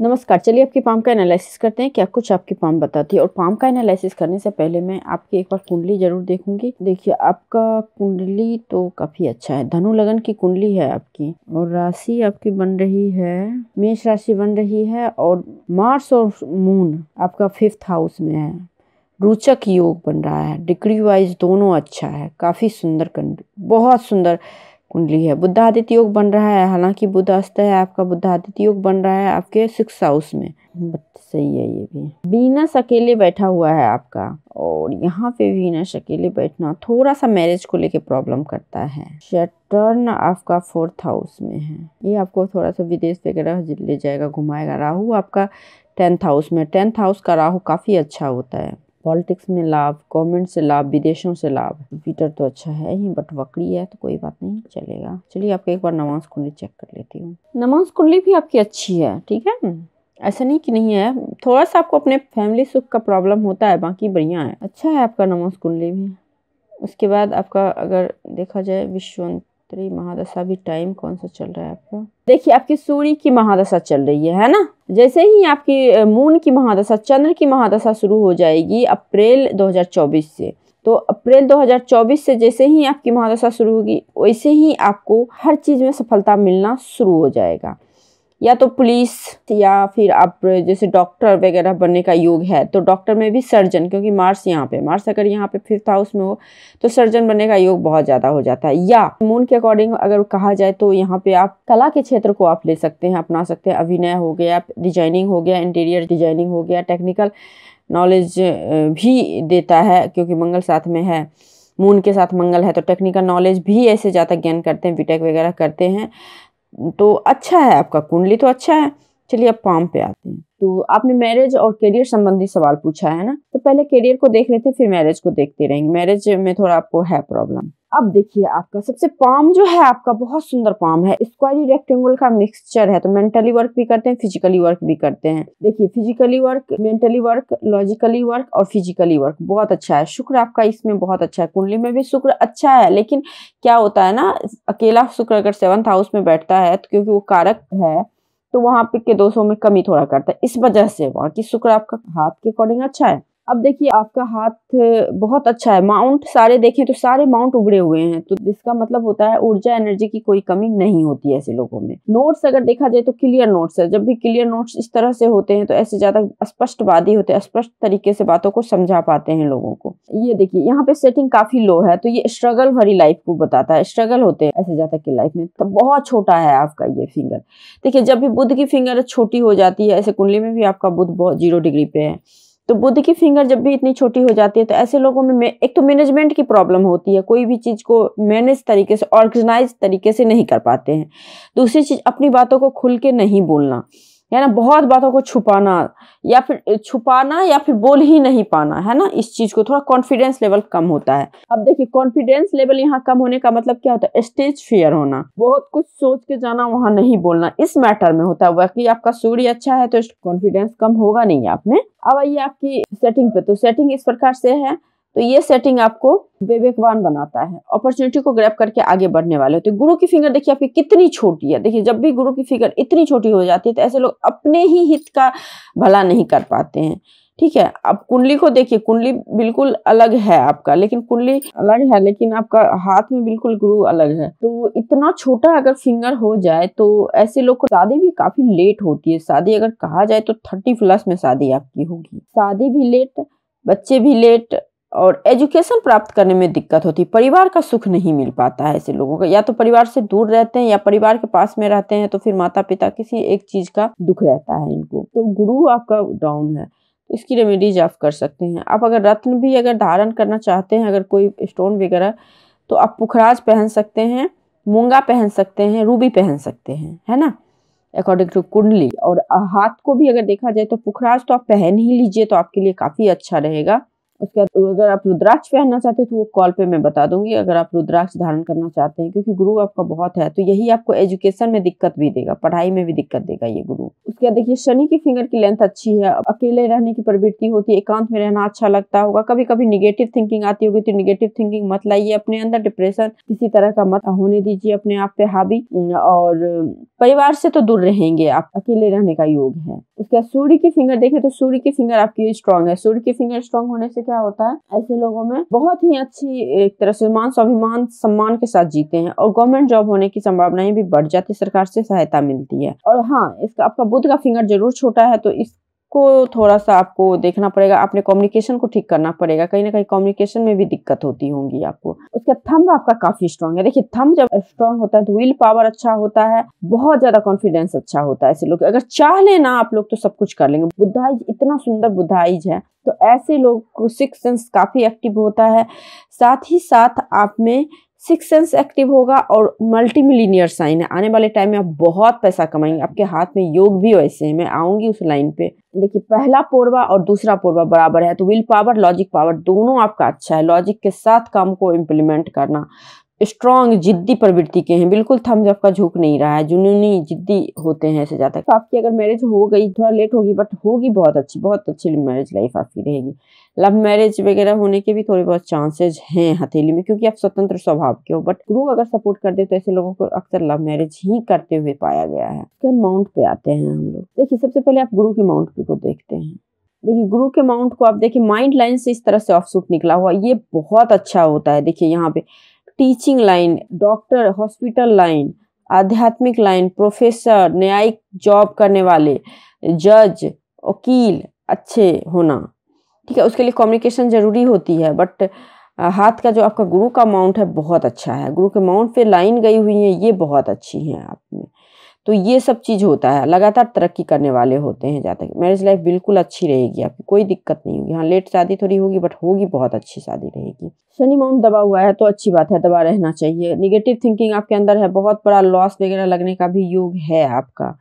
नमस्कार चलिए आपकी पाम का एनालिसिस करते हैं क्या कुछ आपकी पाम बताती है और पाम का एनालिसिस करने से पहले मैं आपकी एक बार कुंडली जरूर देखूंगी देखिए आपका कुंडली तो काफी अच्छा है धनु लगन की कुंडली है आपकी और राशि आपकी बन रही है मेष राशि बन रही है और मार्स और मून आपका फिफ्थ हाउस में है रोचक योग बन रहा है डिग्री वाइज दोनों अच्छा है काफ़ी सुंदर बहुत सुंदर कुंडली है बुद्धादित्य योग बन रहा है हालांकि बुद्ध अस्त है आपका बुद्धादित्य योग बन रहा है आपके सिक्स हाउस में सही है ये भी वीनस अकेले बैठा हुआ है आपका और यहाँ पे वीनस अकेले बैठना थोड़ा सा मैरिज को लेके प्रॉब्लम करता है शटर्न आपका फोर्थ हाउस में है ये आपको थोड़ा सा विदेश वगैरह ले जाएगा घुमाएगा राहु आपका टेंथ हाउस में टेंथ हाउस का राहु काफ़ी अच्छा होता है पॉलिटिक्स में लाभ गवर्नमेंट से लाभ विदेशों से लाभ जुपिटर तो अच्छा है ही बट वक्री है तो कोई बात नहीं चलेगा चलिए आपको एक बार नमाज कुंडली चेक कर लेती हूँ नमाज कुंडली भी आपकी अच्छी है ठीक है ऐसा नहीं कि नहीं है थोड़ा सा आपको अपने फैमिली सुख का प्रॉब्लम होता है बाकी बढ़िया है अच्छा है आपका नमाज कुंडली भी उसके बाद आपका अगर देखा जाए विश्वंत उत्तरी महादशा भी टाइम कौन सा चल रहा है आपका देखिए आपकी सूर्य की महादशा चल रही है है ना जैसे ही आपकी मून की महादशा चंद्र की महादशा शुरू हो जाएगी अप्रैल 2024 से तो अप्रैल 2024 से जैसे ही आपकी महादशा शुरू होगी वैसे ही आपको हर चीज़ में सफलता मिलना शुरू हो जाएगा या तो पुलिस या फिर आप जैसे डॉक्टर वगैरह बनने का योग है तो डॉक्टर में भी सर्जन क्योंकि मार्स यहाँ पे मार्स अगर यहाँ पे फिफ्थ हाउस में हो तो सर्जन बनने का योग बहुत ज़्यादा हो जाता है या मून के अकॉर्डिंग अगर कहा जाए तो यहाँ पे आप कला के क्षेत्र को आप ले सकते हैं अपना सकते हैं अभिनय हो गया डिजाइनिंग हो गया इंटीरियर डिजाइनिंग हो गया टेक्निकल नॉलेज भी देता है क्योंकि मंगल साथ में है मून के साथ मंगल है तो टेक्निकल नॉलेज भी ऐसे ज़्यादा ज्ञान करते हैं बीटेक वगैरह करते हैं तो अच्छा है आपका कुंडली तो अच्छा है चलिए अब पाम पे आते हैं तो आपने मैरिज और करियर संबंधी सवाल पूछा है ना तो पहले करियर को देख लेते हैं फिर मैरिज को देखते रहेंगे मैरिज में थोड़ा आपको है प्रॉब्लम अब देखिए आपका सबसे पाम जो है आपका बहुत सुंदर पाम है स्क्वायरी रेक्टेंगल का मिक्सचर है तो मेंटली वर्क भी करते हैं फिजिकली वर्क भी करते हैं देखिए physically work mentally work logically work और फिजिकली वर्क बहुत अच्छा है शुक्र आपका इसमें बहुत अच्छा है कुंडली में भी शुक्र अच्छा है लेकिन क्या होता है ना अकेला शुक्र अगर सेवन्थ हाउस में बैठता है तो क्योंकि वो कारक है तो वहाँ पे के दोषों में कमी थोड़ा करता है इस वजह से वहाँ की शुक्र आपका हाथ के अकॉर्डिंग अच्छा है अब देखिए आपका हाथ बहुत अच्छा है माउंट सारे देखें तो सारे माउंट उभरे हुए हैं तो जिसका मतलब होता है ऊर्जा एनर्जी की कोई कमी नहीं होती ऐसे लोगों में नोट्स अगर देखा जाए तो क्लियर नोट्स है जब भी क्लियर नोट्स इस तरह से होते हैं तो ऐसे ज्यादा स्पष्टवादी होते हैं स्पष्ट तरीके से बातों को समझा पाते हैं लोगों को ये देखिए यहाँ पे सेटिंग काफी लो है तो ये स्ट्रगल भरी लाइफ को बताता है स्ट्रगल होते हैं ऐसे जातक की लाइफ में तो बहुत छोटा है आपका ये फिंगर देखिये जब भी बुद्ध की फिंगर छोटी हो जाती है ऐसे कुंडली में भी आपका बुद्ध बहुत जीरो डिग्री पे है तो बुद्ध की फिंगर जब भी इतनी छोटी हो जाती है तो ऐसे लोगों में एक तो मैनेजमेंट की प्रॉब्लम होती है कोई भी चीज़ को मैनेज तरीके से ऑर्गेनाइज तरीके से नहीं कर पाते हैं दूसरी चीज़ अपनी बातों को खुल के नहीं बोलना है ना बहुत बातों को छुपाना या फिर छुपाना या फिर बोल ही नहीं पाना है ना इस चीज़ को थोड़ा कॉन्फिडेंस लेवल कम होता है अब देखिए कॉन्फिडेंस लेवल यहाँ कम होने का मतलब क्या होता है स्टेज फियर होना बहुत कुछ सोच के जाना वहाँ नहीं बोलना इस मैटर में होता है बाकी आपका सूर्य अच्छा है तो कॉन्फिडेंस कम होगा नहीं आप में अब आइए आपकी सेटिंग पे तो सेटिंग इस प्रकार से है तो ये सेटिंग आपको विवेकवान बनाता है अपॉर्चुनिटी को ग्रैप करके आगे बढ़ने वाले होते तो गुरु की फिंगर देखिए आपकी कितनी छोटी है देखिए जब भी गुरु की फिगर इतनी छोटी हो जाती है तो ऐसे लोग अपने ही हित का भला नहीं कर पाते हैं ठीक है अब कुंडली को देखिए कुंडली बिल्कुल अलग है आपका लेकिन कुंडली अलग है लेकिन आपका हाथ में बिल्कुल गुरु अलग है तो इतना छोटा अगर फिंगर हो जाए तो ऐसे लोग को शादी भी काफी लेट होती है शादी अगर कहा जाए तो थर्टी प्लस में शादी आपकी होगी शादी भी लेट बच्चे भी लेट और एजुकेशन प्राप्त करने में दिक्कत होती है परिवार का सुख नहीं मिल पाता है ऐसे लोगों का या तो परिवार से दूर रहते हैं या परिवार के पास में रहते हैं तो फिर माता पिता किसी एक चीज का दुख रहता है इनको तो गुरु आपका डाउन है तो इसकी रेमेडीज आप कर सकते हैं आप अगर रत्न भी अगर धारण करना चाहते हैं अगर कोई स्टोन वगैरह तो आप पुखराज पहन सकते हैं मूंगा पहन सकते हैं रूबी पहन सकते हैं है ना अकॉर्डिंग टू कुंडली और हाथ को भी अगर देखा जाए तो पुखराज तो आप पहन ही लीजिए तो आपके लिए काफ़ी अच्छा रहेगा उसके बाद अगर आप रुद्राक्ष पहनना चाहते हैं तो वो कॉल पे मैं बता दूंगी अगर आप रुद्राक्ष धारण करना चाहते हैं क्योंकि गुरु आपका बहुत है तो यही आपको एजुकेशन में दिक्कत भी देगा पढ़ाई में भी दिक्कत देगा ये गुरु उसके बाद देखिए शनि की फिंगर की लेंथ अच्छी है अकेले रहने की प्रवृत्ति होती है एकांत में रहना अच्छा लगता होगा कभी कभी निगेटिव थिंकिंग आती होगी तो निगेटिव थिंकिंग मत लाइए अपने अंदर डिप्रेशन किसी तरह का मत होने दीजिए अपने आप पे हावी और परिवार से तो दूर रहेंगे आप अकेले रहने का योग है उसके बाद सूर्य की फिंगर देखे तो सूर्य की फिंगर आपकी स्ट्रांग है सूर्य की फिंगर स्ट्रांग होने से क्या होता है ऐसे लोगों में बहुत ही अच्छी एक तरह से मान स्वाभिमान सम्मान के साथ जीते हैं और गवर्नमेंट जॉब होने की संभावनाएं भी बढ़ जाती है सरकार से सहायता मिलती है और हाँ इसका आपका बुद्ध का फिंगर जरूर छोटा है तो इस को थोड़ा सा आपको देखना पड़ेगा अपने कम्युनिकेशन को ठीक करना पड़ेगा कहीं ना कहीं कम्युनिकेशन में भी दिक्कत होती होंगी आपको उसका थंब आपका काफी स्ट्रांग है देखिए थंब जब स्ट्रांग होता है तो विल पावर अच्छा होता है बहुत ज्यादा कॉन्फिडेंस अच्छा होता है ऐसे लोग अगर चाह लेना आप लोग तो सब कुछ कर लेंगे बुद्धाइज इतना सुंदर बुद्धाइज है तो ऐसे लोग को सिक्स सेंस काफी एक्टिव होता है साथ ही साथ आप में सिक्स सेंस एक्टिव होगा और मल्टी मिलीनियर साइन है आने वाले टाइम में आप बहुत पैसा कमाएंगे आपके हाथ में योग भी वैसे है मैं आऊंगी उस लाइन पे देखिए पहला पोरवा और दूसरा पोरवा बराबर है तो विल पावर लॉजिक पावर दोनों आपका अच्छा है लॉजिक के साथ काम को इम्प्लीमेंट करना स्ट्रॉन्ग जिद्दी प्रवृत्ति के हैं बिल्कुल थम्स का झुक नहीं रहा है जुनूनी जिद्दी होते हैं ऐसे जाता है तो आपकी अगर मैरिज हो गई थोड़ा लेट होगी बट होगी बहुत अच्छी बहुत अच्छी मैरिज लाइफ आपकी रहेगी लव मैरिज वगैरह होने के भी थोड़े बहुत चांसेज हैं हथेली में क्योंकि आप स्वतंत्र स्वभाव के हो बट गुरु अगर सपोर्ट कर दे तो ऐसे लोगों को अक्सर लव मैरिज ही करते हुए पाया गया है तो माउंट पे आते हैं हम लोग देखिए सबसे पहले आप गुरु की माउंट पे को देखते हैं देखिए गुरु के माउंट को आप देखिए माइंड लाइन से इस तरह से ऑफ सूट निकला हुआ ये बहुत अच्छा होता है देखिए यहाँ पे teaching line doctor hospital line आध्यात्मिक लाइन प्रोफेसर न्यायिक जॉब करने वाले जज वकील अच्छे होना ठीक है उसके लिए कम्युनिकेशन ज़रूरी होती है बट हाथ का जो आपका गुरु का माउंट है बहुत अच्छा है गुरु के माउंट पे लाइन गई हुई है ये बहुत अच्छी है आप में तो ये सब चीज़ होता है लगातार तरक्की करने वाले होते हैं जहाँ मैरिज लाइफ बिल्कुल अच्छी रहेगी आपकी कोई दिक्कत नहीं होगी हाँ लेट शादी थोड़ी होगी बट होगी बहुत अच्छी शादी रहेगी शनि माउंट दबा हुआ है तो अच्छी बात है दबा रहना चाहिए निगेटिव थिंकिंग आपके अंदर है बहुत बड़ा लॉस वगैरह लगने का भी योग है आपका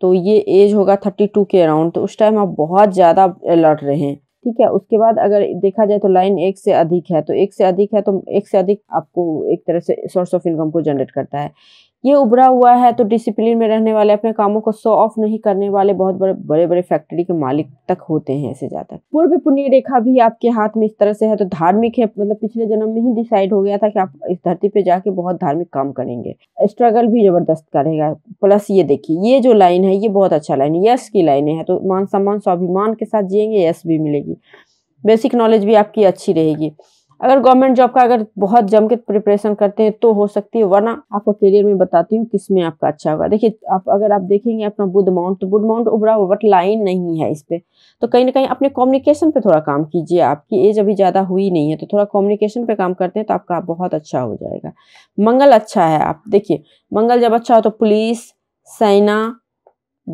तो ये एज होगा थर्टी टू के अराउंड तो उस टाइम आप बहुत ज़्यादा अलर्ट रहें ठीक है उसके बाद अगर देखा जाए तो लाइन एक से अधिक है तो एक से अधिक है तो एक से अधिक आपको एक तरह से सोर्स ऑफ इनकम को जनरेट करता है ये उभरा हुआ है तो डिसिप्लिन में रहने वाले अपने कामों को शो ऑफ नहीं करने वाले बहुत बड़े बड़े बड़े फैक्ट्री के मालिक तक होते हैं ऐसे जातक पूर्व पुण्य रेखा भी आपके हाथ में इस तरह से है तो धार्मिक है मतलब पिछले जन्म में ही डिसाइड हो गया था कि आप इस धरती पे जाके बहुत धार्मिक काम करेंगे स्ट्रगल भी जबरदस्त करेगा प्लस ये देखिए ये जो लाइन है ये बहुत अच्छा लाइन है यश की लाइने है तो मान सम्मान स्वाभिमान के साथ जियेंगे यश भी मिलेगी बेसिक नॉलेज भी आपकी अच्छी रहेगी अगर गवर्नमेंट जॉब का अगर बहुत जम के प्रिपरेशन करते हैं तो हो सकती है वरना आपको करियर में बताती हूँ किस में आपका अच्छा होगा देखिए आप अगर आप देखेंगे अपना बुद्ध माउंट तो बुद्ध माउंट उभरा हुआ बट लाइन नहीं है इस पर तो कहीं ना कहीं अपने कम्युनिकेशन पे थोड़ा काम कीजिए आपकी एज अभी ज़्यादा हुई नहीं है तो थोड़ा कम्युनिकेशन पर काम करते हैं तो आपका बहुत अच्छा हो जाएगा मंगल अच्छा है आप देखिए मंगल जब अच्छा हो तो पुलिस सेना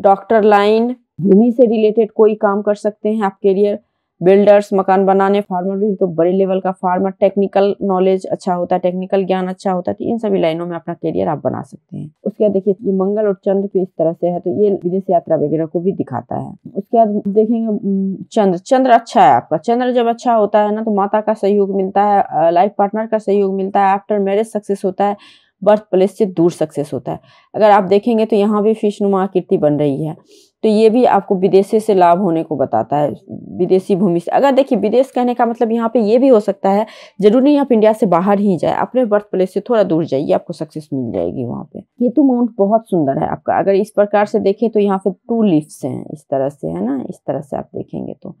डॉक्टर लाइन भूमि से रिलेटेड कोई काम कर सकते हैं आप करियर बिल्डर्स मकान बनाने फार्मर भी तो बड़े लेवल का फार्मर टेक्निकल नॉलेज अच्छा होता है टेक्निकल ज्ञान अच्छा होता है तो इन सभी लाइनों में अपना करियर आप बना सकते हैं उसके बाद देखिए ये मंगल और चंद्र पे इस तरह से है तो ये विदेश यात्रा वगैरह को भी दिखाता है उसके बाद देखेंगे चंद्र चंद्र अच्छा है आपका चंद्र जब अच्छा होता है ना तो माता का सहयोग मिलता है लाइफ पार्टनर का सहयोग मिलता है आफ्टर मैरिज सक्सेस होता है बर्थ प्लेस से दूर सक्सेस होता है अगर आप देखेंगे तो यहाँ भी फिश नुमा आकृति बन रही है तो ये भी आपको विदेशी से लाभ होने को बताता है विदेशी भूमि से अगर देखिए विदेश कहने का मतलब यहाँ पे ये भी हो सकता है जरूर नहीं आप इंडिया से बाहर ही जाए अपने बर्थ प्लेस से थोड़ा दूर जाइए आपको सक्सेस मिल जाएगी वहाँ पे ये तो माउंट बहुत सुंदर है आपका अगर इस प्रकार से देखें तो यहाँ पे टू लिफ्ट हैं इस तरह से है ना इस तरह से आप देखेंगे तो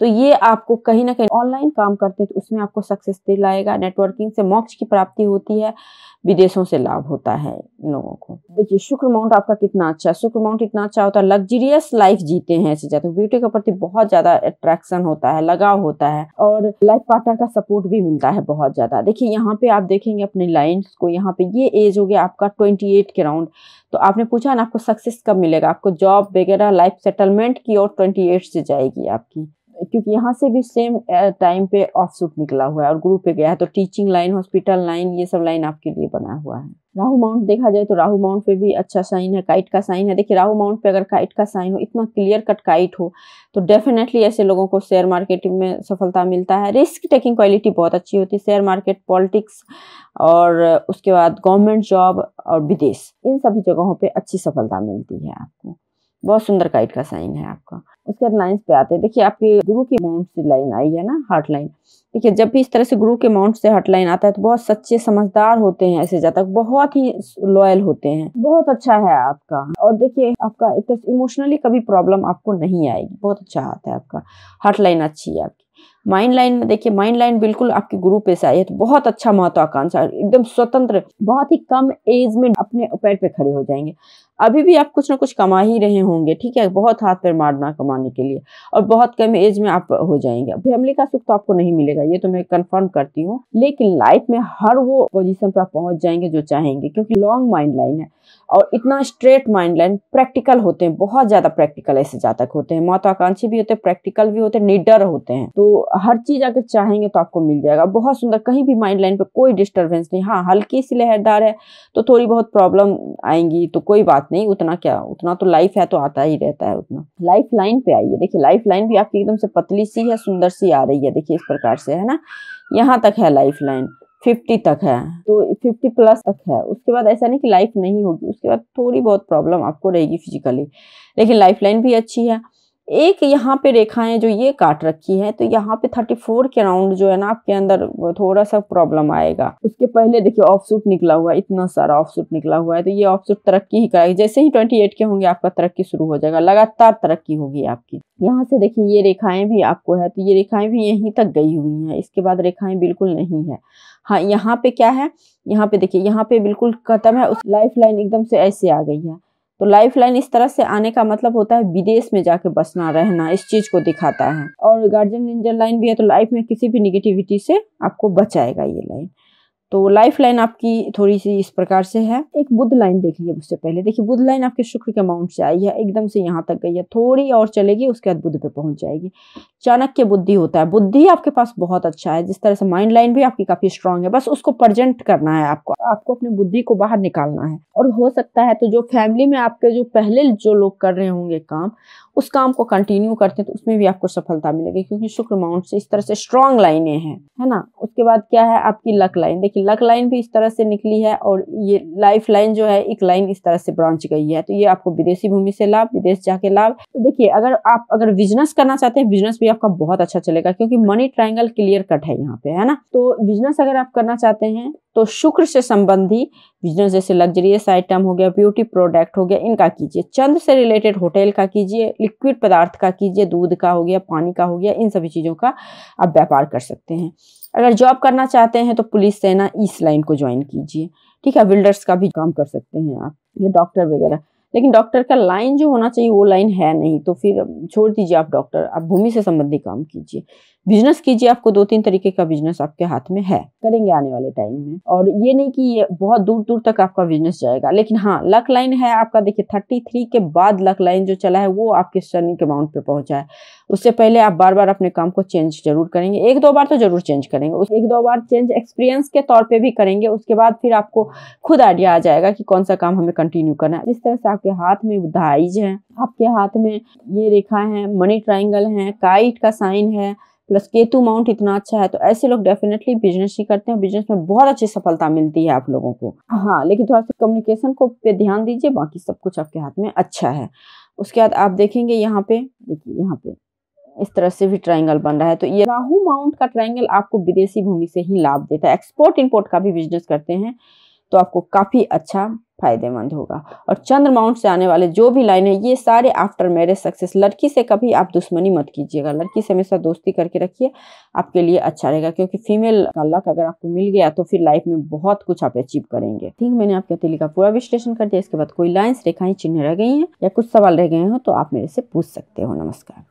तो ये आपको कहीं ना कहीं ऑनलाइन काम करते हैं तो उसमें आपको सक्सेस दिलाएगा नेटवर्किंग से मोक्ष की प्राप्ति होती है विदेशों से लाभ होता है लोगों को देखिए शुक्र माउंट आपका कितना अच्छा है शुक्र माउंट इतना अच्छा होता है लग्जरियस लाइफ जीते हैं इससे ज्यादा ब्यूटी के प्रति बहुत ज्यादा अट्रैक्शन होता है लगाव होता है और लाइफ पार्टनर का सपोर्ट भी मिलता है बहुत ज्यादा देखिए यहाँ पे आप देखेंगे अपने लाइन्स को यहाँ पे ये एज हो गया आपका ट्वेंटी एट के राउंड तो आपने पूछा ना आपको सक्सेस कब मिलेगा आपको जॉब वगैरह लाइफ सेटलमेंट की और ट्वेंटी एट से जाएगी आपकी क्योंकि यहाँ से भी सेम टाइम पे ऑफ सूट निकला हुआ है और ग्रुप पे गया है तो टीचिंग लाइन हॉस्पिटल लाइन ये सब लाइन आपके लिए बना हुआ है राहु माउंट देखा जाए तो राहु माउंट पे भी अच्छा साइन है काइट का साइन है देखिए राहु माउंट पे अगर काइट का साइन हो इतना क्लियर कट काइट हो तो डेफिनेटली ऐसे लोगों को शेयर मार्केटिंग में सफलता मिलता है रिस्क टेकिंग क्वालिटी बहुत अच्छी होती है शेयर मार्केट पॉलिटिक्स और उसके बाद गवर्नमेंट जॉब और विदेश इन सभी जगहों पर अच्छी सफलता मिलती है आपको बहुत सुंदर काइट का साइन है आपका उसके बाद लाइन्स पे आते हैं देखिए आपके गुरु की माउंट से लाइन आई है ना हार्ट लाइन देखिए जब भी इस तरह से गुरु के माउंट से हार्ट लाइन आता है तो बहुत सच्चे समझदार होते हैं ऐसे जातक बहुत ही लॉयल होते हैं बहुत अच्छा है आपका और देखिए आपका एक इमोशनली कभी प्रॉब्लम आपको नहीं आएगी बहुत अच्छा हाथ है आपका हार्ट लाइन अच्छी है आपकी माइंड लाइन में देखिए माइंड लाइन बिल्कुल आपके गुरु पे से आई है तो बहुत अच्छा महत्वाकांक्षा एकदम स्वतंत्र बहुत ही कम एज में अपने पैर पे खड़े हो जाएंगे अभी भी आप कुछ ना कुछ कमा ही रहे होंगे ठीक है बहुत हाथ पैर मारना कमाने के लिए और बहुत कम एज में आप हो जाएंगे फैमिली का सुख तो आपको नहीं मिलेगा ये तो मैं कंफर्म करती हूँ लेकिन लाइफ में हर वो पोजिशन पर आप पहुंच जाएंगे जो चाहेंगे क्योंकि लॉन्ग माइंड लाइन है और इतना स्ट्रेट माइंड लाइन प्रैक्टिकल होते हैं बहुत ज़्यादा प्रैक्टिकल ऐसे जातक होते हैं महत्वाकांक्षी भी होते हैं प्रैक्टिकल भी होते हैं निडर होते हैं तो हर चीज़ अगर चाहेंगे तो आपको मिल जाएगा बहुत सुंदर कहीं भी माइंड लाइन पर कोई डिस्टर्बेंस नहीं हाँ हल्की सी लहरदार है तो थोड़ी बहुत प्रॉब्लम आएंगी तो कोई बात नहीं उतना क्या उतना तो लाइफ है तो आता ही रहता है उतना लाइफ लाइन पे आइए देखिए लाइफ लाइन भी आपकी एकदम से पतली सी है सुंदर सी आ रही है देखिए इस प्रकार से है ना यहाँ तक है लाइफ लाइन फिफ्टी तक है तो फिफ्टी प्लस तक है उसके बाद ऐसा नहीं कि लाइफ नहीं होगी उसके बाद थोड़ी बहुत प्रॉब्लम आपको रहेगी फिजिकली लेकिन लाइफ लाइन भी अच्छी है एक यहाँ पे रेखाएं जो ये काट रखी है तो यहाँ पे थर्टी फोर के अराउंड जो है ना आपके अंदर थोड़ा सा प्रॉब्लम आएगा उसके पहले देखिए ऑफ सूट निकला हुआ है इतना सारा ऑफ सूट निकला हुआ है तो ये ऑफ सूट तरक्की ही कराएगी जैसे ही ट्वेंटी एट के होंगे आपका तरक्की शुरू हो जाएगा लगातार तरक्की होगी आपकी यहाँ से देखिए ये रेखाएं भी आपको है तो ये रेखाएं भी यहीं तक गई हुई है इसके बाद रेखाएं बिल्कुल नहीं है हाँ यहाँ पे क्या है यहाँ पे देखिये यहाँ पे बिल्कुल खत्म है उस लाइफ लाइन एकदम से ऐसे आ गई है तो लाइफ लाइन इस तरह से आने का मतलब होता है विदेश में जाके बसना रहना इस चीज को दिखाता है और गार्जियन रेंजर लाइन भी है तो लाइफ में किसी भी निगेटिविटी से आपको बचाएगा ये लाइन तो लाइफ लाइन आपकी थोड़ी सी इस प्रकार से है एक बुद्ध लाइन देख लीजिए उससे पहले देखिए बुद्ध लाइन आपके शुक्र के अमाउंट से आई है एकदम से यहाँ तक गई है थोड़ी और चलेगी उसके बाद बुद्ध पे पहुंच जाएगी चाणक्य बुद्धि होता है बुद्धि आपके पास बहुत अच्छा है जिस तरह से माइंड लाइन भी आपकी काफ़ी स्ट्रांग है बस उसको प्रजेंट करना है आपको आपको अपनी बुद्धि को बाहर निकालना है और हो सकता है तो जो फैमिली में आपके जो पहले जो लोग कर रहे होंगे काम उस काम को कंटिन्यू करते हैं तो उसमें भी आपको सफलता मिलेगी क्योंकि शुक्र माउंट से इस तरह से स्ट्रांग लाइने हैं है ना उसके बाद क्या है आपकी लक लाइन देखिए लक लाइन भी इस तरह से निकली है और ये लाइफ लाइन जो है एक लाइन इस तरह से ब्रांच गई है तो ये आपको विदेशी भूमि से लाभ विदेश जाके लाभ तो देखिए अगर आप अगर बिजनेस करना चाहते हैं बिजनेस भी आपका बहुत अच्छा चलेगा क्योंकि मनी ट्राइंगल क्लियर कट है यहाँ पे है ना तो बिजनेस अगर आप करना चाहते हैं तो शुक्र से संबंधी बिजनेस जैसे लग्जरियस आइटम हो गया ब्यूटी प्रोडक्ट हो गया इनका कीजिए चंद्र से रिलेटेड होटल का कीजिए लिक्विड पदार्थ का कीजिए दूध का हो गया पानी का हो गया इन सभी चीज़ों का आप व्यापार कर सकते हैं अगर जॉब करना चाहते हैं तो पुलिस सेना इस लाइन को ज्वाइन कीजिए ठीक है बिल्डर्स का भी काम कर सकते हैं आप ये डॉक्टर वगैरह लेकिन डॉक्टर का लाइन जो होना चाहिए वो लाइन है नहीं तो फिर छोड़ दीजिए आप डॉक्टर आप भूमि से संबंधित काम कीजिए बिजनेस कीजिए आपको दो तीन तरीके का बिजनेस आपके हाथ में है करेंगे आने वाले टाइम में और ये नहीं कि ये बहुत दूर दूर तक आपका बिजनेस जाएगा लेकिन हाँ लक लाइन है आपका देखिए थर्टी थ्री के बाद लक लाइन जो चला है वो आपके सर्निंग के पे पहुंचा है उससे पहले आप बार बार अपने काम को चेंज जरूर करेंगे एक दो बार तो जरूर चेंज करेंगे उस एक दो बार चेंज एक्सपीरियंस के तौर पर भी करेंगे उसके बाद फिर आपको खुद आइडिया आ जाएगा कि कौन सा काम हमें कंटिन्यू करना है जिस तरह से आपके हाथ में दाइज है आपके हाथ में ये रेखा है मनी ट्राइंगल है काइट का साइन है प्लस केतु माउंट इतना अच्छा है तो ऐसे लोग डेफिनेटली बिजनेस ही करते हैं बिजनेस में बहुत अच्छी सफलता मिलती है आप लोगों को हाँ लेकिन थोड़ा सा कम्युनिकेशन को पे ध्यान दीजिए बाकी सब कुछ आपके हाथ में अच्छा है उसके बाद आप देखेंगे यहाँ पे देखिए यहाँ पे इस तरह से भी ट्राइंगल बन रहा है तो ये राहु माउंट का ट्राइंगल आपको विदेशी भूमि से ही लाभ देता है एक्सपोर्ट इम्पोर्ट का भी बिजनेस करते हैं तो आपको काफ़ी अच्छा फायदेमंद होगा और चंद्र माउंट से आने वाले जो भी लाइन है ये सारे आफ्टर मैरिज सक्सेस लड़की से कभी आप दुश्मनी मत कीजिएगा लड़की से हमेशा दोस्ती करके रखिए आपके लिए अच्छा रहेगा क्योंकि फीमेल का लक अगर आपको मिल गया तो फिर लाइफ में बहुत कुछ आप अचीव करेंगे थिंक मैंने आपके तिली का पूरा विश्लेषण कर दिया इसके बाद कोई लाइन्स रेखाएं चिन्ह रह गई हैं या कुछ सवाल रह गए हैं तो आप मेरे से पूछ सकते हो नमस्कार